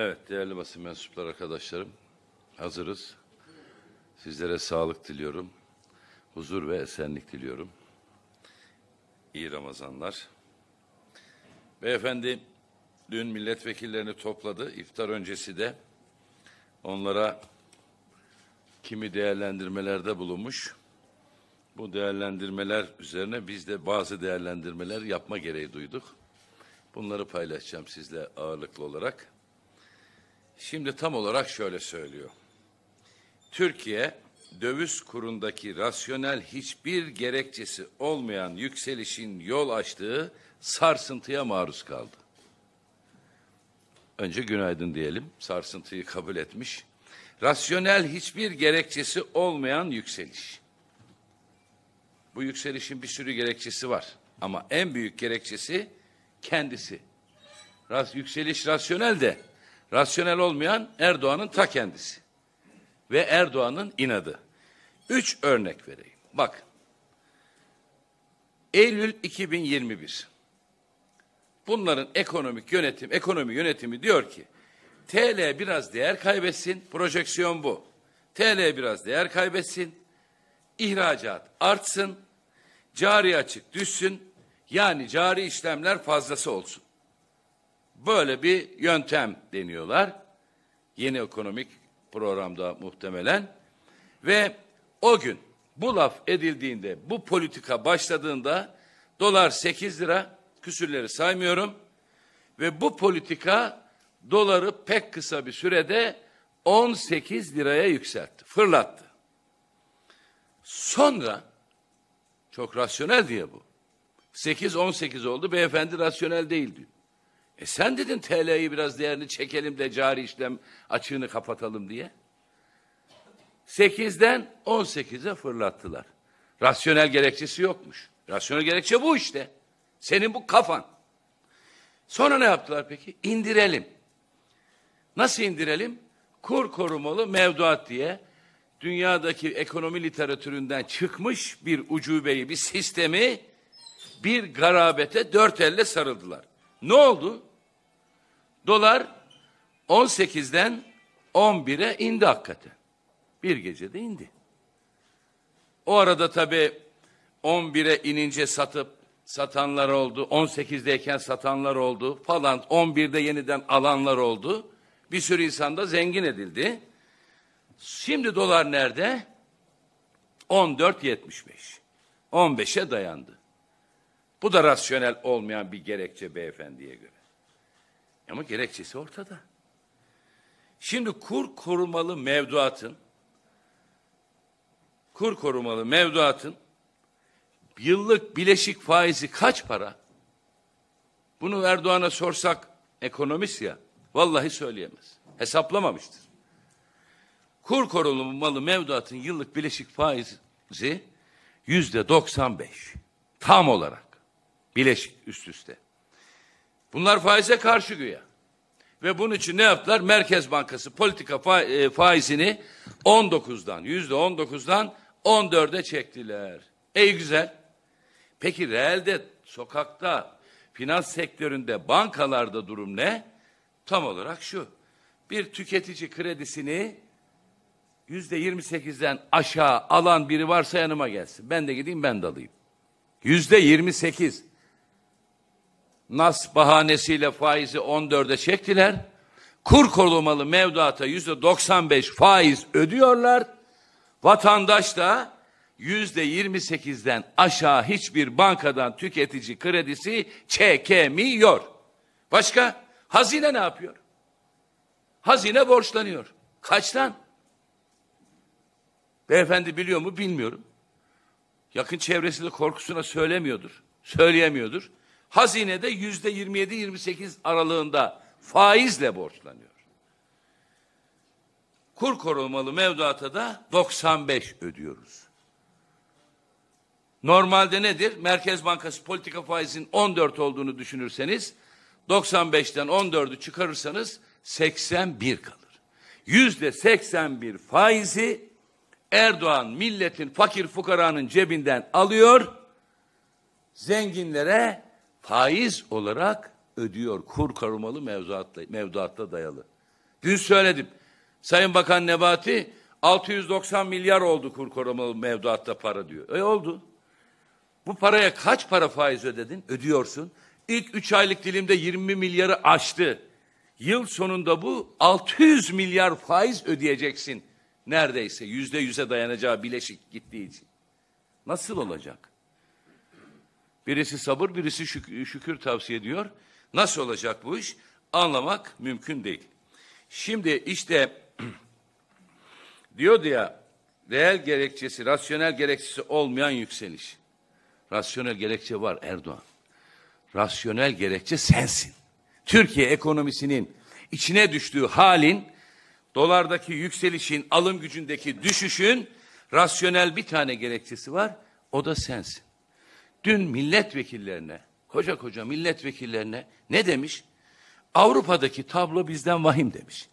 Evet değerli basın mensuplar arkadaşlarım hazırız. Sizlere sağlık diliyorum. Huzur ve esenlik diliyorum. İyi Ramazanlar. Beyefendi dün milletvekillerini topladı. İftar öncesi de onlara kimi değerlendirmelerde bulunmuş. Bu değerlendirmeler üzerine biz de bazı değerlendirmeler yapma gereği duyduk. Bunları paylaşacağım sizle ağırlıklı olarak. Şimdi tam olarak şöyle söylüyor. Türkiye döviz kurundaki rasyonel hiçbir gerekçesi olmayan yükselişin yol açtığı sarsıntıya maruz kaldı. Önce günaydın diyelim. Sarsıntıyı kabul etmiş. Rasyonel hiçbir gerekçesi olmayan yükseliş. Bu yükselişin bir sürü gerekçesi var. Ama en büyük gerekçesi kendisi. yükseliş rasyonel de Rasyonel olmayan Erdoğan'ın ta kendisi. Ve Erdoğan'ın inadı. Üç örnek vereyim. Bak. Eylül 2021. Bunların ekonomik yönetim, ekonomi yönetimi diyor ki TL biraz değer kaybetsin. Projeksiyon bu. TL biraz değer kaybetsin. ihracat artsın. Cari açık düşsün. Yani cari işlemler fazlası olsun. Böyle bir yöntem deniyorlar. Yeni ekonomik programda muhtemelen. Ve o gün bu laf edildiğinde, bu politika başladığında dolar 8 lira, küsürleri saymıyorum. Ve bu politika doları pek kısa bir sürede 18 liraya yükseltti, fırlattı. Sonra çok rasyonel diye bu. 8-18 oldu, beyefendi rasyonel değil diyor. E sen dedin TL'yi biraz değerini çekelim de cari işlem açığını kapatalım diye. Sekizden on sekize fırlattılar. Rasyonel gerekçesi yokmuş. Rasyonel gerekçe bu işte. Senin bu kafan. Sonra ne yaptılar peki? İndirelim. Nasıl indirelim? Kur korumalı mevduat diye dünyadaki ekonomi literatüründen çıkmış bir ucubeyi, bir sistemi bir garabete dört elle sarıldılar. Ne oldu? Dolar 18'den 11'e indi hakikaten. Bir gecede indi. O arada tabii 11'e inince satıp satanlar oldu. 18'deyken satanlar oldu falan. 11'de yeniden alanlar oldu. Bir sürü insan da zengin edildi. Şimdi dolar nerede? 14.75. 15'e dayandı. Bu da rasyonel olmayan bir gerekçe beyefendiye göre. Ama gerekçesi ortada. Şimdi kur korumalı mevduatın kur korumalı mevduatın yıllık bileşik faizi kaç para? Bunu Erdoğan'a sorsak ekonomist ya vallahi söyleyemez. Hesaplamamıştır. Kur korumalı mevduatın yıllık bileşik faizi yüzde 95 tam olarak bileşik üst üste. Bunlar faize karşı güya. Ve bunun için ne yaptılar? Merkez Bankası politika e, faizini 19'dan, yüzde 19'dan 14'e çektiler. Ey güzel. Peki realde sokakta, finans sektöründe, bankalarda durum ne? Tam olarak şu. Bir tüketici kredisini yüzde 28'den aşağı alan biri varsa yanıma gelsin. Ben de gideyim ben de alayım. Yüzde 28 nas bahanesiyle faizi 14'e çektiler. Kur korumalı mevduata yüzde 95 faiz ödüyorlar. Vatandaş da yüzde 28'den aşağı hiçbir bankadan tüketici kredisi çekemiyor. Başka? Hazine ne yapıyor? Hazine borçlanıyor. Kaçtan? Beyefendi biliyor mu bilmiyorum. Yakın çevresinde korkusuna söylemiyordur. Söyleyemiyordur hazinede yüzde 27-28 aralığında faizle borçlanıyor. Kur korumalı mevduata da 95 ödüyoruz. Normalde nedir? Merkez Bankası politika faizin 14 olduğunu düşünürseniz 95'ten 14'ü çıkarırsanız 81 kalır. Yüzde 81 faizi Erdoğan milletin fakir fukaranın cebinden alıyor, zenginlere faiz olarak ödüyor. Kur korumalı mevduatla, mevduatta dayalı. Dün söyledim. Sayın Bakan Nebati 690 milyar oldu kur korumalı mevduatta para diyor. E oldu. Bu paraya kaç para faiz ödedin? Ödüyorsun. İlk üç aylık dilimde 20 milyarı aştı. Yıl sonunda bu 600 milyar faiz ödeyeceksin. Neredeyse yüzde yüze dayanacağı bileşik gittiği için. Nasıl olacak? Birisi sabır, birisi şükür, şükür tavsiye ediyor. Nasıl olacak bu iş? Anlamak mümkün değil. Şimdi işte diyor diye reel gerekçesi, rasyonel gerekçesi olmayan yükseliş. Rasyonel gerekçe var Erdoğan. Rasyonel gerekçe sensin. Türkiye ekonomisinin içine düştüğü halin, dolardaki yükselişin, alım gücündeki düşüşün rasyonel bir tane gerekçesi var. O da sensin dün milletvekillerine, koca koca milletvekillerine ne demiş? Avrupa'daki tablo bizden vahim demiş.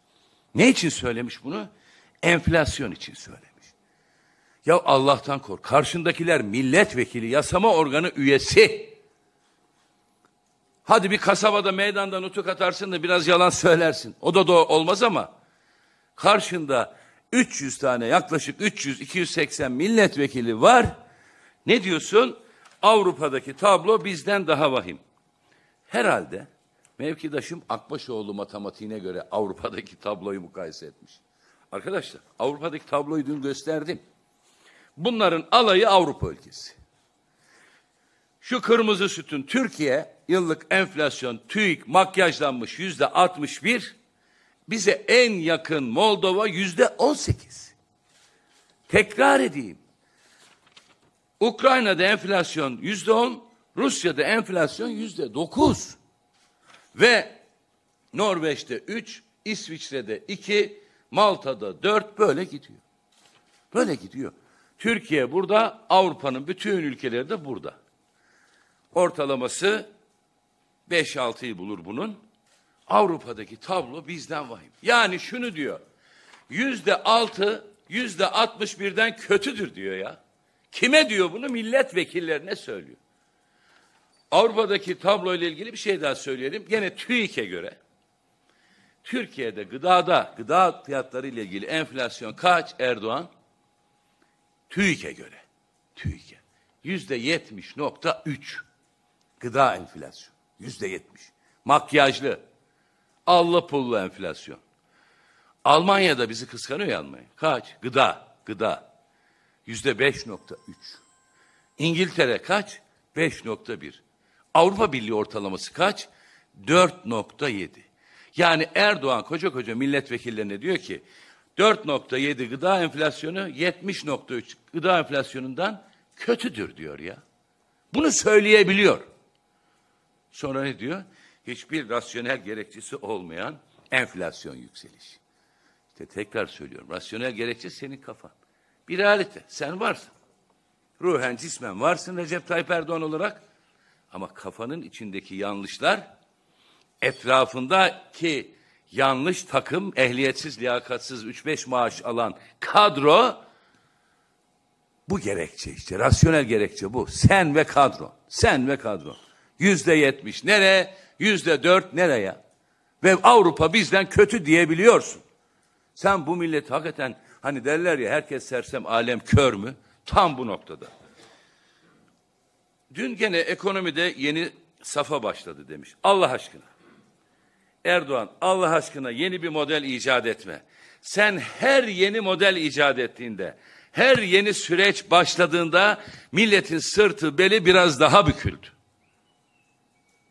Ne için söylemiş bunu? Enflasyon için söylemiş. Ya Allah'tan kork. Karşındakiler milletvekili, yasama organı üyesi. Hadi bir kasabada meydanda nutuk atarsın da biraz yalan söylersin. O da doğru olmaz ama karşında 300 tane yaklaşık 300 280 milletvekili var. Ne diyorsun? Avrupa'daki tablo bizden daha vahim. Herhalde mevkidaşım Akbaşoğlu matematiğine göre Avrupa'daki tabloyu mukayese etmiş. Arkadaşlar Avrupa'daki tabloyu dün gösterdim. Bunların alayı Avrupa ülkesi. Şu kırmızı sütün Türkiye yıllık enflasyon TÜİK makyajlanmış yüzde 61. Bize en yakın Moldova yüzde 18. Tekrar edeyim. Ukrayna'da enflasyon yüzde on, Rusya'da enflasyon yüzde dokuz. Ve Norveç'te üç, İsviçre'de iki, Malta'da dört böyle gidiyor. Böyle gidiyor. Türkiye burada, Avrupa'nın bütün ülkeleri de burada. Ortalaması beş altıyı bulur bunun. Avrupa'daki tablo bizden vahim. Yani şunu diyor. Yüzde altı, yüzde altmış birden kötüdür diyor ya. Kime diyor bunu? Milletvekillerine söylüyor. Avrupa'daki tabloyla ilgili bir şey daha söyleyelim. Gene TÜİK'e göre Türkiye'de gıdada, gıda fiyatları ile ilgili enflasyon kaç Erdoğan? TÜİK'e göre. TÜİK'e. Yüzde yetmiş nokta üç. Gıda enflasyon. Yüzde yetmiş. Makyajlı. Allah pullu enflasyon. Almanya'da bizi kıskanıyor ya Almanya. Kaç? Gıda. Gıda. Yüzde beş nokta üç. İngiltere kaç? Beş nokta bir. Avrupa Birliği ortalaması kaç? Dört nokta yedi. Yani Erdoğan koca koca milletvekillerine diyor ki dört nokta yedi gıda enflasyonu üç gıda enflasyonundan kötüdür diyor ya. Bunu söyleyebiliyor. Sonra ne diyor? Hiçbir rasyonel gerekçesi olmayan enflasyon yükselişi. İşte tekrar söylüyorum. Rasyonel gerekçe senin kafan. Bir realite. Sen varsın. Ruhen, cismen varsın Recep Tayyip Erdoğan olarak. Ama kafanın içindeki yanlışlar, etrafındaki yanlış takım, ehliyetsiz, liyakatsız, 3-5 maaş alan kadro bu gerekçe işte. Rasyonel gerekçe bu. Sen ve kadro. Sen ve kadro. Yüzde yetmiş nereye? Yüzde dört nereye? Ve Avrupa bizden kötü diyebiliyorsun. Sen bu milleti hakikaten Hani derler ya herkes sersem alem kör mü? Tam bu noktada. Dün gene ekonomide yeni safa başladı demiş. Allah aşkına. Erdoğan Allah aşkına yeni bir model icat etme. Sen her yeni model icat ettiğinde, her yeni süreç başladığında milletin sırtı beli biraz daha büküldü.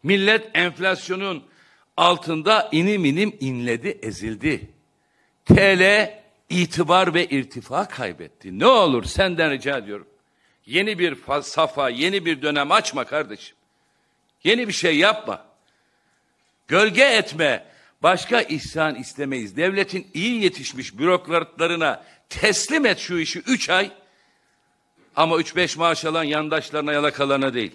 Millet enflasyonun altında inim inim inledi, ezildi. TL itibar ve irtifa kaybetti. Ne olur senden rica ediyorum. Yeni bir safa, yeni bir dönem açma kardeşim. Yeni bir şey yapma. Gölge etme. Başka ihsan istemeyiz. Devletin iyi yetişmiş bürokratlarına teslim et şu işi üç ay. Ama üç beş maaş alan yandaşlarına yalakalarına değil.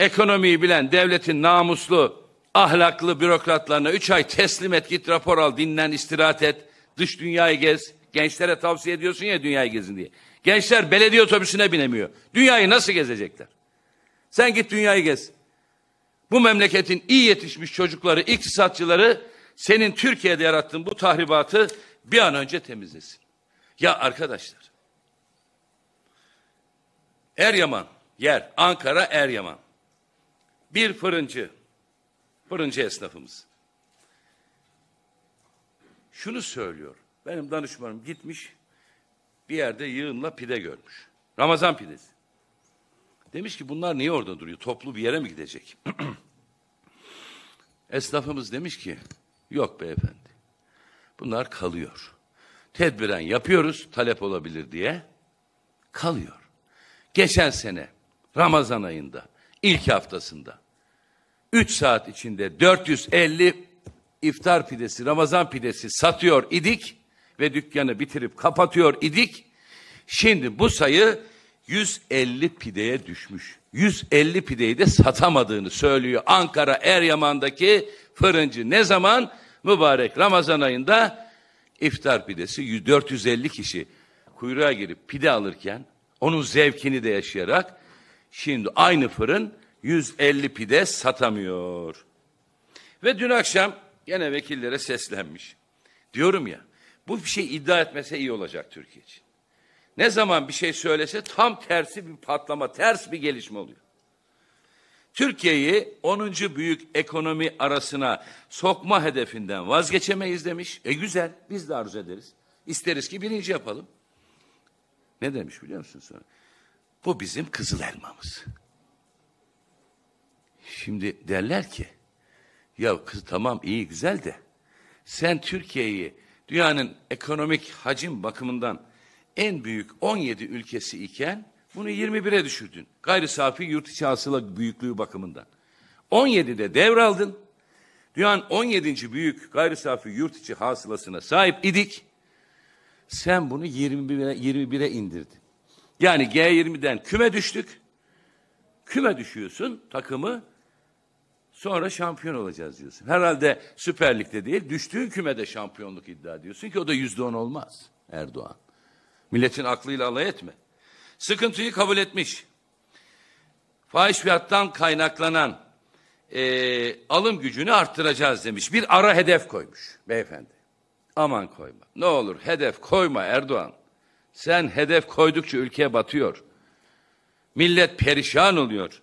Ekonomiyi bilen devletin namuslu, ahlaklı bürokratlarına üç ay teslim et, git rapor al, dinlen, istirahat et. Dış dünyayı gez. Gençlere tavsiye ediyorsun ya dünyayı gezin diye. Gençler belediye otobüsüne binemiyor. Dünyayı nasıl gezecekler? Sen git dünyayı gez. Bu memleketin iyi yetişmiş çocukları, iktisatçıları senin Türkiye'de yarattığın bu tahribatı bir an önce temizlesin. Ya arkadaşlar. Eryaman yer Ankara Eryaman. Bir fırıncı. Fırıncı esnafımız şunu söylüyor. Benim danışmanım gitmiş bir yerde yığınla pide görmüş. Ramazan pidesi. Demiş ki bunlar niye orada duruyor? Toplu bir yere mi gidecek? Esnafımız demiş ki yok beyefendi. Bunlar kalıyor. Tedbiren yapıyoruz talep olabilir diye. Kalıyor. Geçen sene Ramazan ayında ilk haftasında 3 saat içinde 450 iftar pidesi, Ramazan pidesi satıyor idik ve dükkanı bitirip kapatıyor idik. Şimdi bu sayı 150 pideye düşmüş. 150 pideyi de satamadığını söylüyor Ankara Eryaman'daki fırıncı. Ne zaman? Mübarek Ramazan ayında iftar pidesi 450 kişi kuyruğa girip pide alırken onun zevkini de yaşayarak şimdi aynı fırın 150 pide satamıyor. Ve dün akşam Gene vekillere seslenmiş. Diyorum ya bu bir şey iddia etmese iyi olacak Türkiye için. Ne zaman bir şey söylese tam tersi bir patlama, ters bir gelişme oluyor. Türkiye'yi 10. büyük ekonomi arasına sokma hedefinden vazgeçemeyiz demiş. E güzel, biz de arzu ederiz. İsteriz ki birinci yapalım. Ne demiş biliyor musun sonra? Bu bizim kızıl elmamız. Şimdi derler ki ya kız tamam iyi güzel de sen Türkiye'yi dünyanın ekonomik hacim bakımından en büyük 17 ülkesi iken bunu 21'e düşürdün. Gayri safi yurt içi hasıla büyüklüğü bakımından. 17'de devraldın. Dünyanın 17. büyük gayri safi yurt içi hasılasına sahip idik. Sen bunu 21'e 21'e indirdin. Yani G20'den küme düştük. Küme düşüyorsun takımı Sonra şampiyon olacağız diyorsun. Herhalde Süper Lig'de değil, düştüğün kümede şampiyonluk iddia diyorsun ki o da yüzde on olmaz Erdoğan. Milletin aklıyla alay etme. Sıkıntıyı kabul etmiş. Fahiş fiyattan kaynaklanan e, alım gücünü arttıracağız demiş. Bir ara hedef koymuş beyefendi. Aman koyma. Ne olur hedef koyma Erdoğan. Sen hedef koydukça ülke batıyor. Millet perişan oluyor.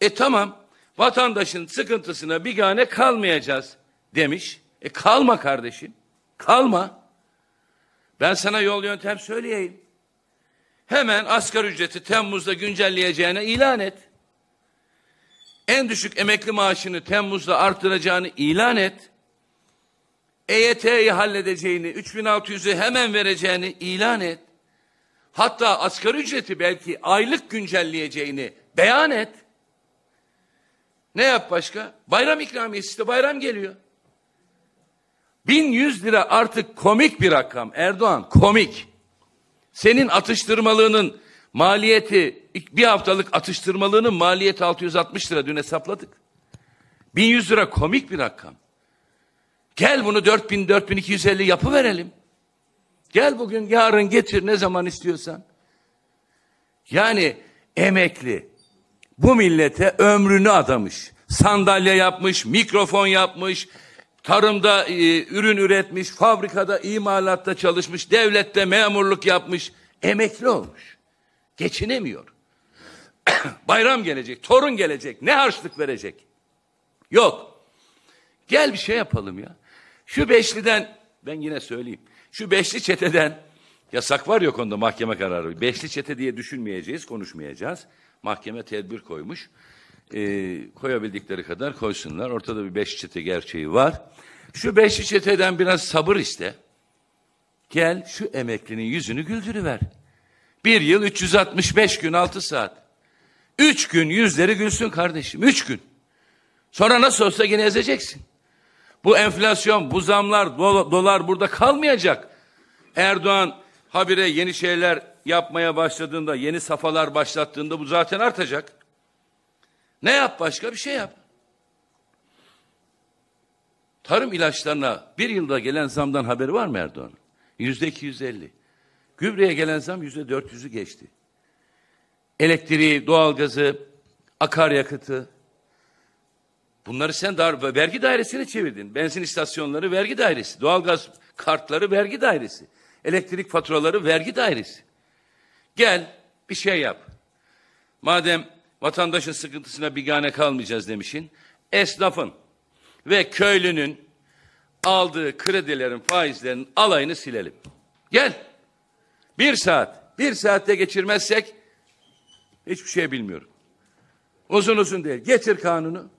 E tamam vatandaşın sıkıntısına bir gane kalmayacağız demiş. E kalma kardeşim. Kalma. Ben sana yol yöntem söyleyeyim. Hemen asgari ücreti Temmuz'da güncelleyeceğine ilan et. En düşük emekli maaşını Temmuz'da arttıracağını ilan et. EYT'yi halledeceğini, 3600'ü hemen vereceğini ilan et. Hatta asgari ücreti belki aylık güncelleyeceğini beyan et. Ne yap başka? Bayram ikramiyesi işte bayram geliyor. 1100 lira artık komik bir rakam Erdoğan komik. Senin atıştırmalığının maliyeti bir haftalık atıştırmalığının maliyeti 660 lira dün hesapladık. 1100 lira komik bir rakam. Gel bunu 4000 4250 yapı verelim. Gel bugün yarın getir ne zaman istiyorsan. Yani emekli bu millete ömrünü adamış. Sandalye yapmış, mikrofon yapmış, tarımda e, ürün üretmiş, fabrikada, imalatta çalışmış, devlette memurluk yapmış, emekli olmuş. Geçinemiyor. Bayram gelecek, torun gelecek, ne harçlık verecek? Yok. Gel bir şey yapalım ya. Şu beşliden, ben yine söyleyeyim. Şu beşli çeteden, yasak var yok onda mahkeme kararı. Beşli çete diye düşünmeyeceğiz, konuşmayacağız mahkeme tedbir koymuş. E, koyabildikleri kadar koysunlar. Ortada bir beş çete gerçeği var. Şu beş çeteden biraz sabır iste. Gel şu emeklinin yüzünü güldürüver. Bir yıl 365 gün 6 saat. Üç gün yüzleri gülsün kardeşim. Üç gün. Sonra nasıl olsa yine ezeceksin. Bu enflasyon, bu zamlar, dolar burada kalmayacak. Erdoğan habire yeni şeyler yapmaya başladığında, yeni safalar başlattığında bu zaten artacak. Ne yap başka bir şey yap. Tarım ilaçlarına bir yılda gelen zamdan haberi var mı Erdoğan? Yüzde iki Gübreye gelen zam yüzde dört yüzü geçti. Elektriği, doğalgazı, akaryakıtı. Bunları sen dar vergi dairesine çevirdin. Benzin istasyonları vergi dairesi, doğalgaz kartları vergi dairesi, elektrik faturaları vergi dairesi. Gel bir şey yap. Madem vatandaşın sıkıntısına bigane kalmayacağız demişin. Esnafın ve köylünün aldığı kredilerin faizlerinin alayını silelim. Gel. Bir saat. Bir saatte geçirmezsek hiçbir şey bilmiyorum. Uzun uzun değil. Getir kanunu.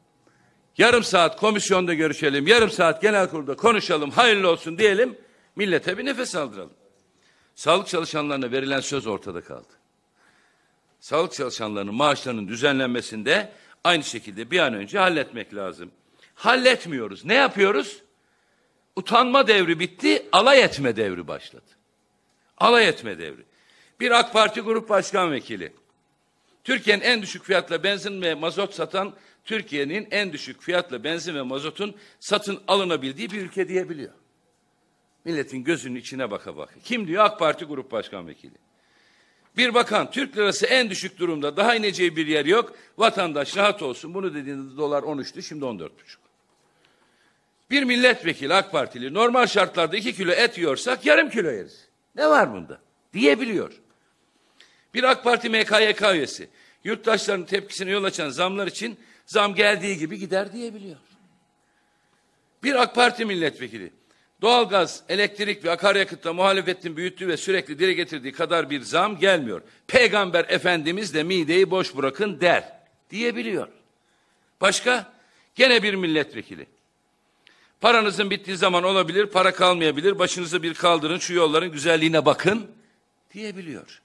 Yarım saat komisyonda görüşelim. Yarım saat genel kurulda konuşalım. Hayırlı olsun diyelim. Millete bir nefes aldıralım. Sağlık çalışanlarına verilen söz ortada kaldı. Sağlık çalışanlarının maaşlarının düzenlenmesinde aynı şekilde bir an önce halletmek lazım. Halletmiyoruz. Ne yapıyoruz? Utanma devri bitti, alay etme devri başladı. Alay etme devri. Bir AK Parti Grup Başkan Vekili. Türkiye'nin en düşük fiyatla benzin ve mazot satan, Türkiye'nin en düşük fiyatla benzin ve mazotun satın alınabildiği bir ülke diyebiliyor. Milletin gözünün içine baka baka. Kim diyor? AK Parti Grup Başkan Vekili. Bir bakan Türk lirası en düşük durumda daha ineceği bir yer yok. Vatandaş rahat olsun. Bunu dediğinizde dolar 13'tü şimdi 14,5. Bir milletvekili AK Partili normal şartlarda iki kilo et yiyorsak yarım kilo yeriz. Ne var bunda? Diyebiliyor. Bir AK Parti MKYK üyesi yurttaşların tepkisine yol açan zamlar için zam geldiği gibi gider diyebiliyor. Bir AK Parti milletvekili Doğalgaz, elektrik ve akaryakıtta muhalefetin büyüttüğü ve sürekli dile getirdiği kadar bir zam gelmiyor. Peygamber Efendimiz de mideyi boş bırakın der diyebiliyor. Başka? Gene bir milletvekili. Paranızın bittiği zaman olabilir, para kalmayabilir. Başınızı bir kaldırın, şu yolların güzelliğine bakın diyebiliyor.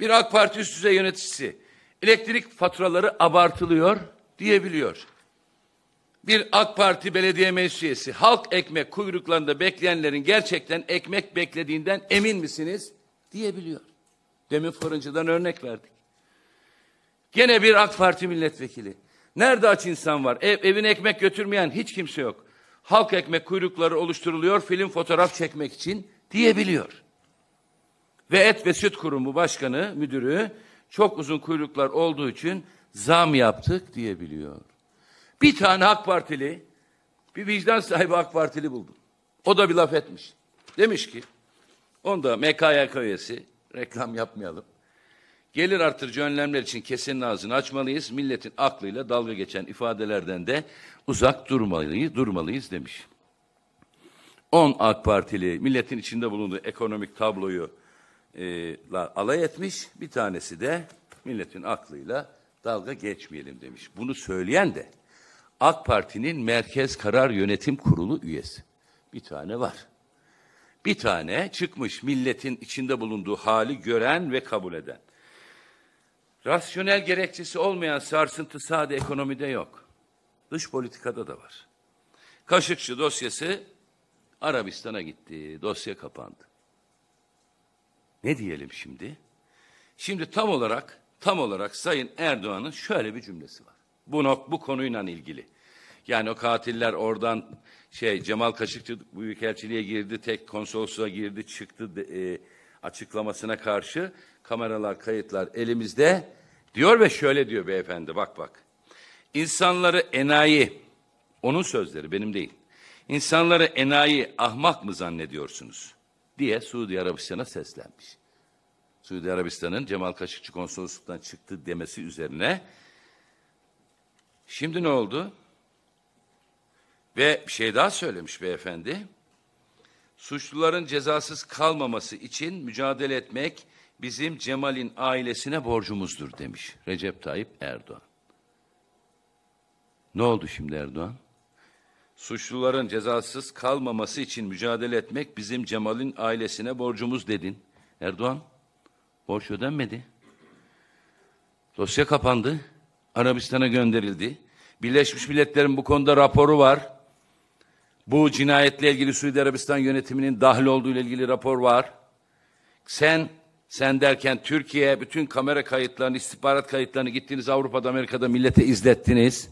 Bir AK Parti üst düzey yöneticisi elektrik faturaları abartılıyor diyebiliyor bir AK Parti belediye meclisi halk ekmek kuyruklarında bekleyenlerin gerçekten ekmek beklediğinden emin misiniz diyebiliyor. Demin fırıncıdan örnek verdik. Gene bir AK Parti milletvekili. Nerede aç insan var? Ev, evine ekmek götürmeyen hiç kimse yok. Halk ekmek kuyrukları oluşturuluyor film fotoğraf çekmek için diyebiliyor. Ve Et ve Süt Kurumu Başkanı, müdürü çok uzun kuyruklar olduğu için zam yaptık diyebiliyor. Bir tane AK Partili, bir vicdan sahibi AK Partili buldum. O da bir laf etmiş. Demiş ki, onda da MKYK üyesi, reklam yapmayalım. Gelir artırıcı önlemler için kesin ağzını açmalıyız. Milletin aklıyla dalga geçen ifadelerden de uzak durmalıyız, durmalıyız demiş. 10 AK Partili milletin içinde bulunduğu ekonomik tabloyu e, la, alay etmiş. Bir tanesi de milletin aklıyla dalga geçmeyelim demiş. Bunu söyleyen de AK Parti'nin Merkez Karar Yönetim Kurulu üyesi. Bir tane var. Bir tane çıkmış milletin içinde bulunduğu hali gören ve kabul eden. Rasyonel gerekçesi olmayan sarsıntı sade ekonomide yok. Dış politikada da var. Kaşıkçı dosyası Arabistan'a gitti. Dosya kapandı. Ne diyelim şimdi? Şimdi tam olarak tam olarak Sayın Erdoğan'ın şöyle bir cümlesi var. Bu, nok bu konuyla ilgili. Yani o katiller oradan şey Cemal Kaşıkçı Büyükelçiliğe girdi, tek konsolosluğa girdi, çıktı e, açıklamasına karşı kameralar, kayıtlar elimizde diyor ve şöyle diyor beyefendi bak bak. İnsanları enayi, onun sözleri benim değil. İnsanları enayi, ahmak mı zannediyorsunuz? diye Suudi Arabistan'a seslenmiş. Suudi Arabistan'ın Cemal Kaşıkçı konsolosluktan çıktı demesi üzerine Şimdi ne oldu? Ve bir şey daha söylemiş beyefendi. Suçluların cezasız kalmaması için mücadele etmek bizim Cemal'in ailesine borcumuzdur demiş Recep Tayyip Erdoğan. Ne oldu şimdi Erdoğan? Suçluların cezasız kalmaması için mücadele etmek bizim Cemal'in ailesine borcumuz dedin. Erdoğan, borç ödenmedi. Dosya kapandı. Arabistan'a gönderildi. Birleşmiş Milletler'in bu konuda raporu var. Bu cinayetle ilgili Suudi Arabistan yönetiminin dahil olduğu ile ilgili rapor var. Sen sen derken Türkiye bütün kamera kayıtlarını, istihbarat kayıtlarını gittiniz Avrupa'da, Amerika'da millete izlettiniz.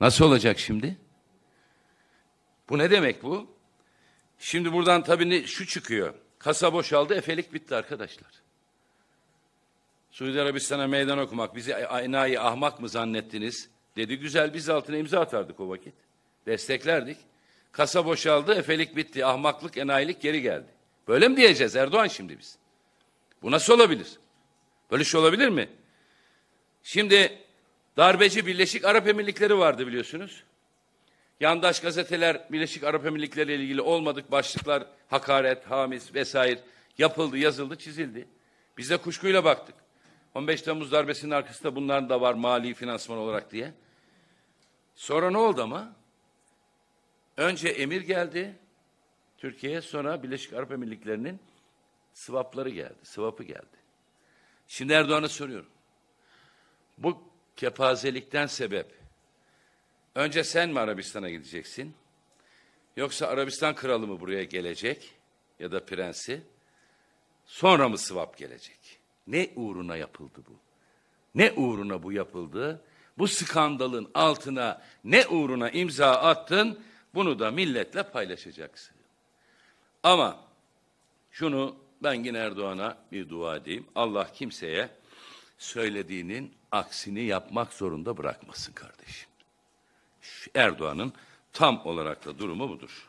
Nasıl olacak şimdi? Bu ne demek bu? Şimdi buradan tabii şu çıkıyor. Kasa boşaldı, efelik bitti arkadaşlar. Suudi Arabistan'a meydan okumak bizi enayi ahmak mı zannettiniz dedi. Güzel biz altına imza atardık o vakit. Desteklerdik. Kasa boşaldı, efelik bitti, ahmaklık, enayilik geri geldi. Böyle mi diyeceğiz Erdoğan şimdi biz? Bu nasıl olabilir? Böyle şey olabilir mi? Şimdi darbeci Birleşik Arap Emirlikleri vardı biliyorsunuz. Yandaş gazeteler Birleşik Arap Emirlikleri ile ilgili olmadık başlıklar, hakaret, hamis vesaire yapıldı, yazıldı, çizildi. Biz de kuşkuyla baktık. 15 Temmuz darbesinin arkasında bunların da var mali finansman olarak diye. Sonra ne oldu ama? Önce emir geldi Türkiye'ye sonra Birleşik Arap Emirlikleri'nin sıvapları geldi, sıvapı geldi. Şimdi Erdoğan'a soruyorum. Bu kepazelikten sebep önce sen mi Arabistan'a gideceksin? Yoksa Arabistan kralı mı buraya gelecek ya da prensi? Sonra mı sıvap gelecek? Ne uğruna yapıldı bu? Ne uğruna bu yapıldı? Bu skandalın altına ne uğruna imza attın? Bunu da milletle paylaşacaksın. Ama şunu ben yine Erdoğan'a bir dua edeyim. Allah kimseye söylediğinin aksini yapmak zorunda bırakmasın kardeşim. Erdoğan'ın tam olarak da durumu budur.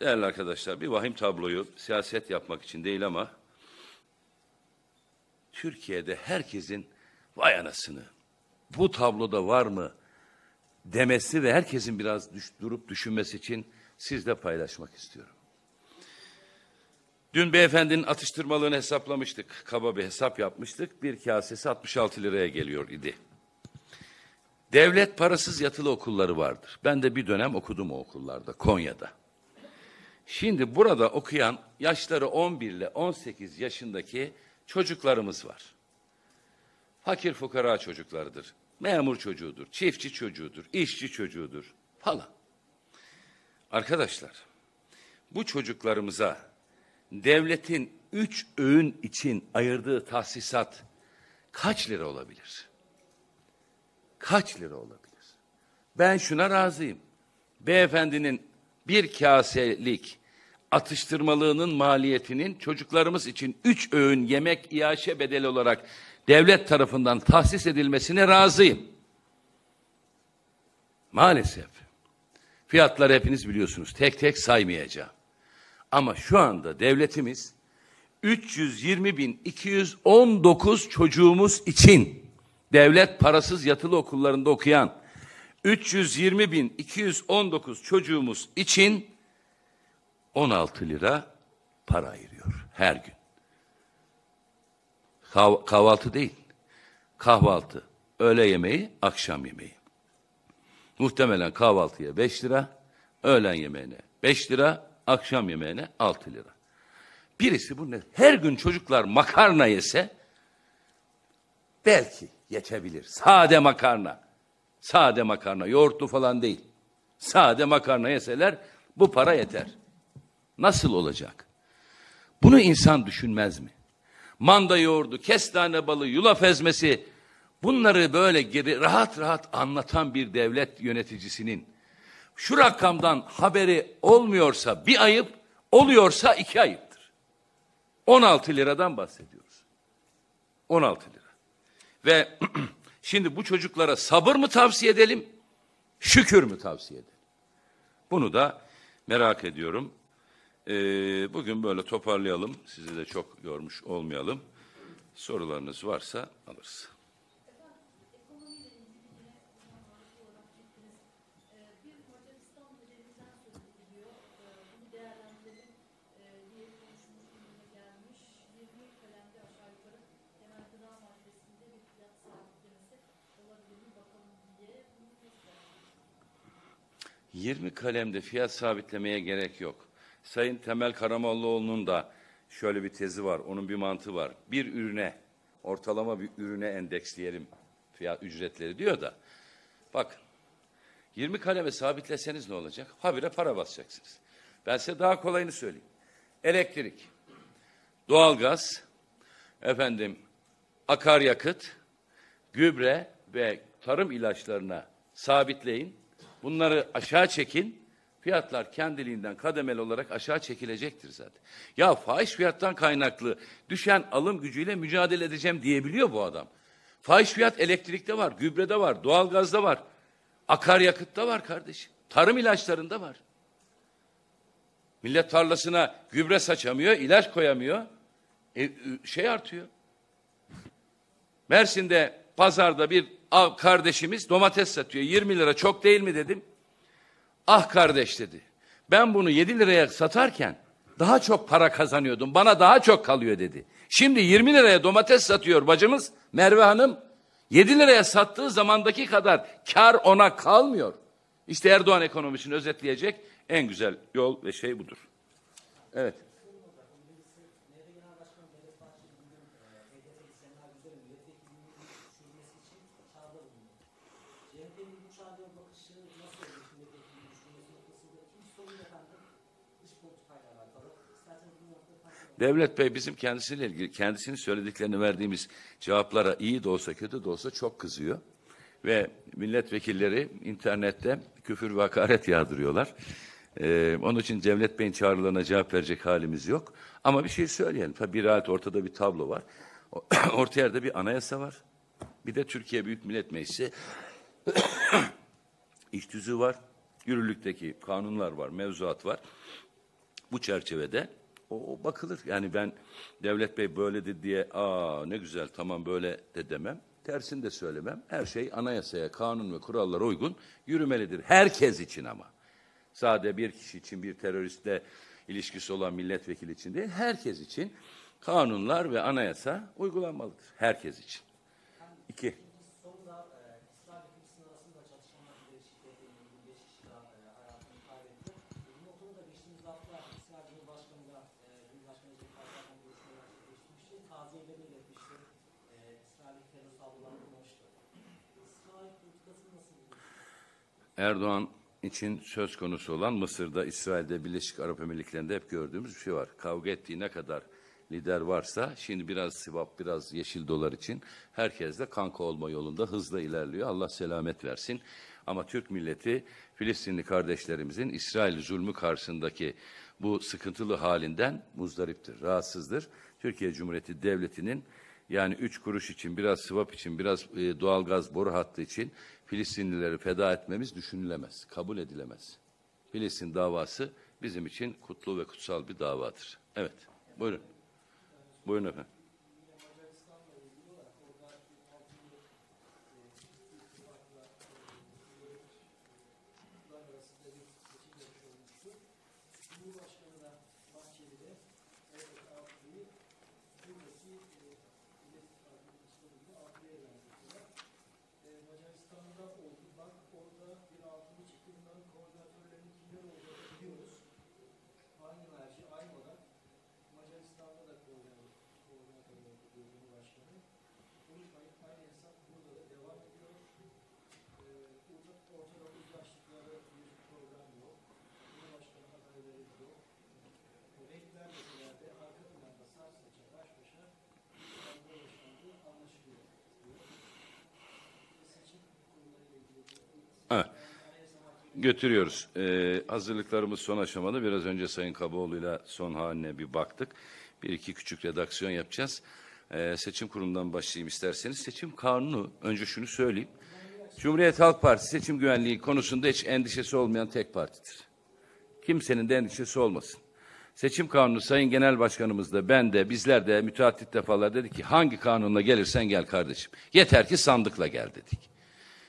Değerli arkadaşlar bir vahim tabloyu siyaset yapmak için değil ama Türkiye'de herkesin vay anasını bu tabloda var mı demesi ve herkesin biraz düş, durup düşünmesi için sizle paylaşmak istiyorum. Dün beyefendinin atıştırmalığını hesaplamıştık. Kaba bir hesap yapmıştık. Bir kasesi 66 liraya geliyor idi. Devlet parasız yatılı okulları vardır. Ben de bir dönem okudum o okullarda, Konya'da. Şimdi burada okuyan yaşları 11 ile 18 yaşındaki çocuklarımız var. Fakir fukara çocuklarıdır. Memur çocuğudur, çiftçi çocuğudur, işçi çocuğudur falan. Arkadaşlar, bu çocuklarımıza devletin üç öğün için ayırdığı tahsisat kaç lira olabilir? Kaç lira olabilir? Ben şuna razıyım. Beyefendinin bir kaselik atıştırmalığının maliyetinin çocuklarımız için üç öğün yemek iaşe bedeli olarak devlet tarafından tahsis edilmesine razıyım. Maalesef fiyatları hepiniz biliyorsunuz. Tek tek saymayacağım. Ama şu anda devletimiz 320.219 çocuğumuz için devlet parasız yatılı okullarında okuyan 320.219 çocuğumuz için 16 lira para ayırıyor her gün. kahvaltı değil. Kahvaltı, öğle yemeği, akşam yemeği. Muhtemelen kahvaltıya 5 lira, öğlen yemeğine 5 lira, akşam yemeğine 6 lira. Birisi bunu her gün çocuklar makarna yese belki yetebilir. Sade makarna. Sade makarna, yoğurtlu falan değil. Sade makarna yeseler bu para yeter. Nasıl olacak? Bunu insan düşünmez mi? Manda yoğurdu, kestane balı, yulaf ezmesi bunları böyle geri, rahat rahat anlatan bir devlet yöneticisinin şu rakamdan haberi olmuyorsa bir ayıp, oluyorsa iki ayıptır. 16 liradan bahsediyoruz. 16 lira. Ve şimdi bu çocuklara sabır mı tavsiye edelim, şükür mü tavsiye edelim? Bunu da merak ediyorum. E, bugün böyle toparlayalım. Sizi de çok görmüş olmayalım. Sorularınız varsa alırız. Yirmi kalemde fiyat sabitlemeye gerek yok. Sayın Temel Karamollaoğlu'nun da şöyle bir tezi var. Onun bir mantığı var. Bir ürüne, ortalama bir ürüne endeksleyelim fiyat ücretleri diyor da. Bak 20 kaleme sabitleseniz ne olacak? Habire para basacaksınız. Ben size daha kolayını söyleyeyim. Elektrik, doğalgaz, efendim akaryakıt, gübre ve tarım ilaçlarına sabitleyin. Bunları aşağı çekin fiyatlar kendiliğinden kademeli olarak aşağı çekilecektir zaten. Ya fahiş fiyattan kaynaklı düşen alım gücüyle mücadele edeceğim diyebiliyor bu adam. Fahiş fiyat elektrikte var, gübrede var, doğalgazda var, akaryakıtta var kardeşim. Tarım ilaçlarında var. Millet tarlasına gübre saçamıyor, ilaç koyamıyor. E, şey artıyor. Mersin'de pazarda bir kardeşimiz domates satıyor. 20 lira çok değil mi dedim. Ah kardeş dedi. Ben bunu 7 liraya satarken daha çok para kazanıyordum. Bana daha çok kalıyor dedi. Şimdi 20 liraya domates satıyor bacımız Merve Hanım. 7 liraya sattığı zamandaki kadar kar ona kalmıyor. İşte Erdoğan ekonomisini özetleyecek en güzel yol ve şey budur. Evet. Devlet Bey bizim kendisiyle ilgili kendisinin söylediklerini verdiğimiz cevaplara iyi de olsa kötü de olsa çok kızıyor. Ve milletvekilleri internette küfür ve hakaret yağdırıyorlar. Ee, onun için Devlet Bey'in çağrılarına cevap verecek halimiz yok. Ama bir şey söyleyelim. Tabii bir alt ortada bir tablo var. Orta yerde bir anayasa var. Bir de Türkiye Büyük Millet Meclisi iş düzü var. Yürürlükteki kanunlar var, mevzuat var. Bu çerçevede o, o bakılır. Yani ben Devlet Bey böyle dedi diye aa ne güzel tamam böyle de demem. Tersini de söylemem. Her şey anayasaya, kanun ve kurallara uygun yürümelidir. Herkes için ama. Sade bir kişi için, bir teröristle ilişkisi olan milletvekili için değil, herkes için kanunlar ve anayasa uygulanmalıdır. Herkes için. İki. Erdoğan için söz konusu olan Mısır'da, İsrail'de, Birleşik Arap Emirlikleri'nde hep gördüğümüz bir şey var. Kavga ettiği ne kadar lider varsa şimdi biraz Sivap, biraz Yeşil Dolar için herkes de kanka olma yolunda hızla ilerliyor. Allah selamet versin. Ama Türk milleti Filistinli kardeşlerimizin İsrail zulmü karşısındaki bu sıkıntılı halinden muzdariptir, rahatsızdır. Türkiye Cumhuriyeti Devleti'nin yani üç kuruş için, biraz sıvap için, biraz e, doğalgaz boru hattı için Filistinlileri feda etmemiz düşünülemez, kabul edilemez. Filistin davası bizim için kutlu ve kutsal bir davadır. Evet, buyurun. Buyurun efendim. ortada uzlaştıkları bir program yok. Cumhurbaşkanı adayları yok. Renkler meselelerde arka planda saç baş başa yaşandığı anlaşılıyor. Seçim kurumlarıyla ilgili Evet. Götürüyoruz. Ee, hazırlıklarımız son aşamada. Biraz önce Sayın Kaboğlu'yla son haline bir baktık. Bir iki küçük redaksiyon yapacağız. Ee, seçim kurulundan başlayayım isterseniz. Seçim kanunu, önce şunu söyleyeyim. Cumhuriyet Halk Partisi seçim güvenliği konusunda hiç endişesi olmayan tek partidir. Kimsenin de endişesi olmasın. Seçim kanunu Sayın Genel Başkanımız da ben de bizler de müteahhit defalar dedi ki hangi kanunla gelirsen gel kardeşim. Yeter ki sandıkla gel dedik.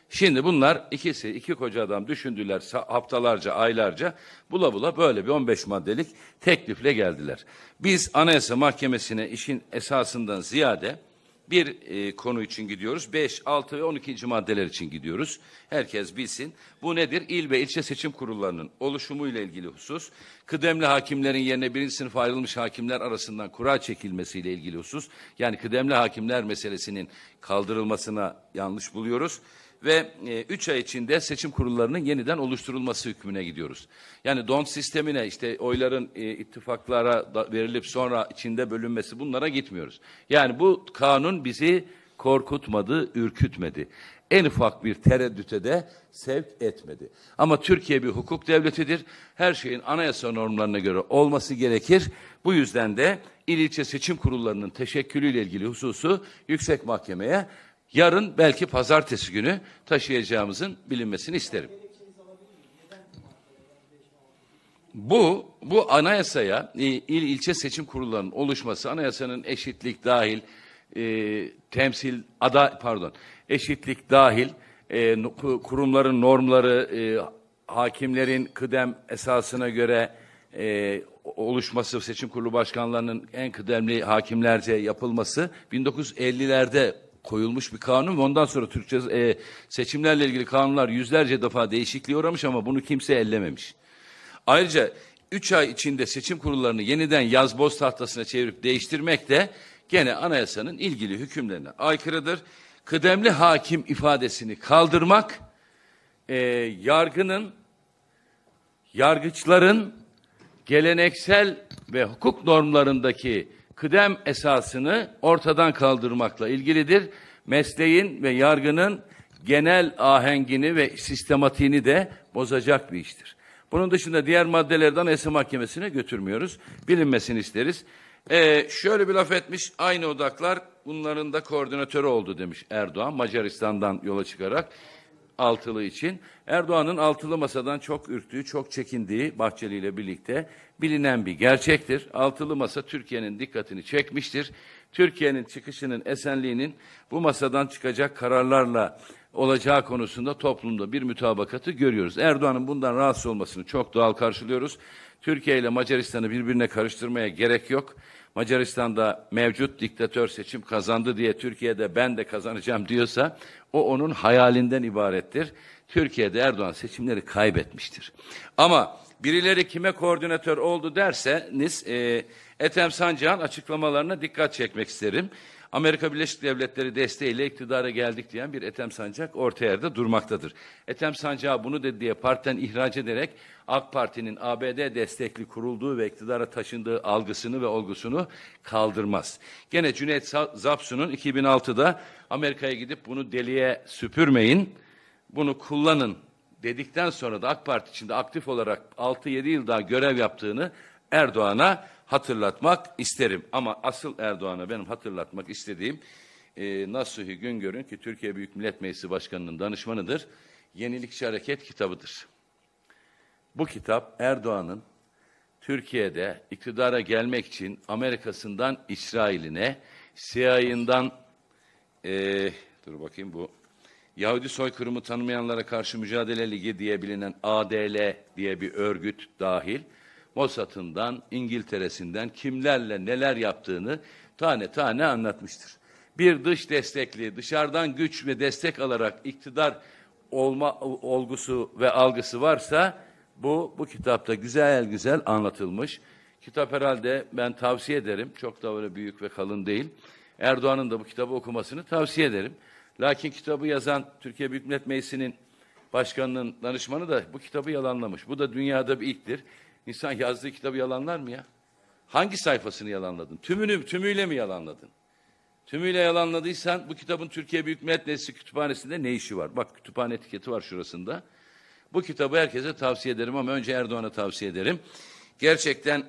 Şimdi bunlar ikisi iki koca adam düşündüler haftalarca aylarca bula bula böyle bir 15 maddelik teklifle geldiler. Biz Anayasa Mahkemesi'ne işin esasından ziyade bir e, konu için gidiyoruz. 5, 6 ve 12. maddeler için gidiyoruz. Herkes bilsin. Bu nedir? İl ve ilçe seçim kurullarının oluşumu ile ilgili husus. Kıdemli hakimlerin yerine birinci sınıf ayrılmış hakimler arasından kura ile ilgili husus. Yani kıdemli hakimler meselesinin kaldırılmasına yanlış buluyoruz ve 3 e, ay içinde seçim kurullarının yeniden oluşturulması hükmüne gidiyoruz. Yani don sistemine işte oyların e, ittifaklara da verilip sonra içinde bölünmesi bunlara gitmiyoruz. Yani bu kanun bizi korkutmadı, ürkütmedi. En ufak bir tereddüte de sevk etmedi. Ama Türkiye bir hukuk devletidir. Her şeyin anayasa normlarına göre olması gerekir. Bu yüzden de il ilçe seçim kurullarının teşekkülüyle ilgili hususu yüksek mahkemeye yarın belki pazartesi günü taşıyacağımızın bilinmesini isterim. Bu bu anayasaya e, il ilçe seçim kurullarının oluşması anayasanın eşitlik dahil e, temsil ada pardon eşitlik dahil e, kurumların normları e, hakimlerin kıdem esasına göre e, oluşması seçim kurulu başkanlarının en kıdemli hakimlerce yapılması 1950'lerde koyulmuş bir kanun ondan sonra Türkçe e, seçimlerle ilgili kanunlar yüzlerce defa değişikliğe uğramış ama bunu kimse ellememiş. Ayrıca 3 ay içinde seçim kurullarını yeniden yazboz tahtasına çevirip değiştirmek de gene anayasanın ilgili hükümlerine aykırıdır. Kıdemli hakim ifadesini kaldırmak e, yargının, yargıçların geleneksel ve hukuk normlarındaki kıdem esasını ortadan kaldırmakla ilgilidir. Mesleğin ve yargının genel ahengini ve sistematiğini de bozacak bir iştir. Bunun dışında diğer maddelerden Anayasa Mahkemesi'ne götürmüyoruz. Bilinmesini isteriz. Ee, şöyle bir laf etmiş, aynı odaklar bunların da koordinatörü oldu demiş Erdoğan, Macaristan'dan yola çıkarak altılı için. Erdoğan'ın altılı masadan çok ürktüğü, çok çekindiği Bahçeli ile birlikte bilinen bir gerçektir. Altılı Masa Türkiye'nin dikkatini çekmiştir. Türkiye'nin çıkışının, esenliğinin bu masadan çıkacak kararlarla olacağı konusunda toplumda bir mütabakatı görüyoruz. Erdoğan'ın bundan rahatsız olmasını çok doğal karşılıyoruz. Türkiye ile Macaristan'ı birbirine karıştırmaya gerek yok. Macaristan'da mevcut diktatör seçim kazandı diye Türkiye'de ben de kazanacağım diyorsa o onun hayalinden ibarettir. Türkiye'de Erdoğan seçimleri kaybetmiştir. Ama Birileri kime koordinatör oldu derseniz e, Ethem Sancağ'ın açıklamalarına dikkat çekmek isterim. Amerika Birleşik Devletleri desteğiyle iktidara geldik diyen bir Ethem Sancak orta yerde durmaktadır. Ethem Sancak'ı bunu dedi diye partiden ihraç ederek AK Parti'nin ABD destekli kurulduğu ve iktidara taşındığı algısını ve olgusunu kaldırmaz. Gene Cüneyt Zapsu'nun 2006'da Amerika'ya gidip bunu deliye süpürmeyin, bunu kullanın dedikten sonra da AK Parti içinde aktif olarak 6-7 yıl daha görev yaptığını Erdoğan'a hatırlatmak isterim. Ama asıl Erdoğan'a benim hatırlatmak istediğim e, Nasuhi Güngör'ün ki Türkiye Büyük Millet Meclisi Başkanı'nın danışmanıdır. Yenilikçi Hareket kitabıdır. Bu kitap Erdoğan'ın Türkiye'de iktidara gelmek için Amerika'sından İsrail'ine, CIA'ından e, dur bakayım bu Yahudi soykırımı tanımayanlara karşı mücadele ligi diye bilinen ADL diye bir örgüt dahil Mossad'ından, İngiltere'sinden kimlerle neler yaptığını tane tane anlatmıştır. Bir dış destekli, dışarıdan güç ve destek alarak iktidar olma olgusu ve algısı varsa bu bu kitapta güzel güzel anlatılmış. Kitap herhalde ben tavsiye ederim. Çok da öyle büyük ve kalın değil. Erdoğan'ın da bu kitabı okumasını tavsiye ederim. Lakin kitabı yazan Türkiye Büyük Millet Meclisi'nin başkanının danışmanı da bu kitabı yalanlamış. Bu da dünyada bir ilktir. İnsan yazdığı kitabı yalanlar mı ya? Hangi sayfasını yalanladın? Tümünü, tümüyle mi yalanladın? Tümüyle yalanladıysan bu kitabın Türkiye Büyük Millet Meclisi kütüphanesinde ne işi var? Bak kütüphane etiketi var şurasında. Bu kitabı herkese tavsiye ederim ama önce Erdoğan'a tavsiye ederim. Gerçekten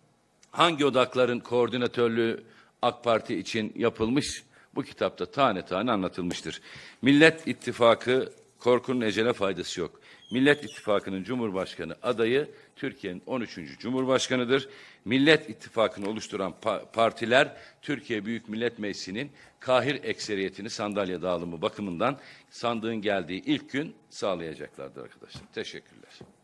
hangi odakların koordinatörlüğü AK Parti için yapılmış bu kitapta tane tane anlatılmıştır. Millet İttifakı korkunun ecele faydası yok. Millet İttifakı'nın Cumhurbaşkanı adayı Türkiye'nin 13. Cumhurbaşkanıdır. Millet İttifakı'nı oluşturan pa partiler Türkiye Büyük Millet Meclisi'nin kahir ekseriyetini sandalye dağılımı bakımından sandığın geldiği ilk gün sağlayacaklardır arkadaşlar. Teşekkürler.